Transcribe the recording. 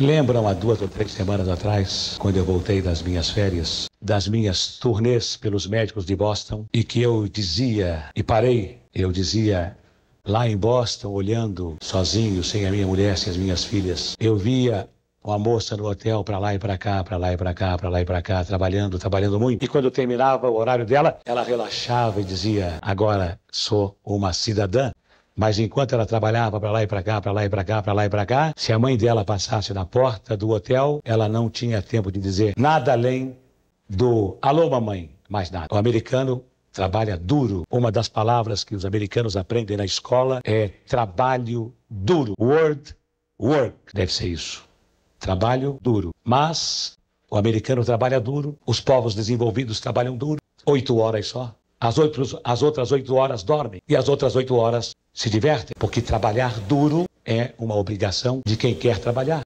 Lembram há duas ou três semanas atrás, quando eu voltei das minhas férias, das minhas turnês pelos médicos de Boston, e que eu dizia, e parei, eu dizia, lá em Boston, olhando sozinho, sem a minha mulher, sem as minhas filhas, eu via uma moça no hotel para lá e para cá, para lá e para cá, para lá e para cá, trabalhando, trabalhando muito. E quando terminava o horário dela, ela relaxava e dizia: "Agora sou uma cidadã mas enquanto ela trabalhava para lá e para cá, para lá e para cá, para lá e para cá, se a mãe dela passasse na porta do hotel, ela não tinha tempo de dizer nada além do alô, mamãe, mais nada. O americano trabalha duro. Uma das palavras que os americanos aprendem na escola é trabalho duro. Word, work. Deve ser isso. Trabalho duro. Mas o americano trabalha duro, os povos desenvolvidos trabalham duro. Oito horas só. As, as outras oito horas dormem e as outras oito horas se divertem, porque trabalhar duro é uma obrigação de quem quer trabalhar.